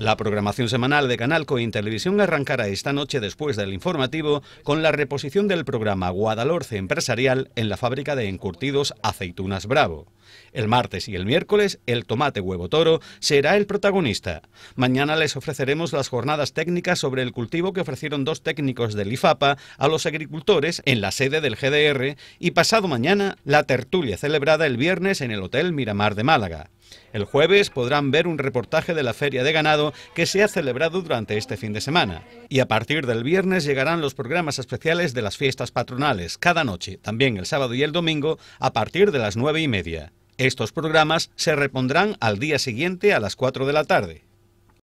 La programación semanal de Canal Cointelevisión arrancará esta noche después del informativo con la reposición del programa Guadalorce Empresarial en la fábrica de encurtidos Aceitunas Bravo. El martes y el miércoles, el tomate huevo toro será el protagonista. Mañana les ofreceremos las jornadas técnicas sobre el cultivo que ofrecieron dos técnicos del IFAPA a los agricultores en la sede del GDR y pasado mañana la tertulia celebrada el viernes en el Hotel Miramar de Málaga. El jueves podrán ver un reportaje de la Feria de Ganado que se ha celebrado durante este fin de semana. Y a partir del viernes llegarán los programas especiales de las fiestas patronales, cada noche, también el sábado y el domingo, a partir de las nueve y media. Estos programas se repondrán al día siguiente a las 4 de la tarde.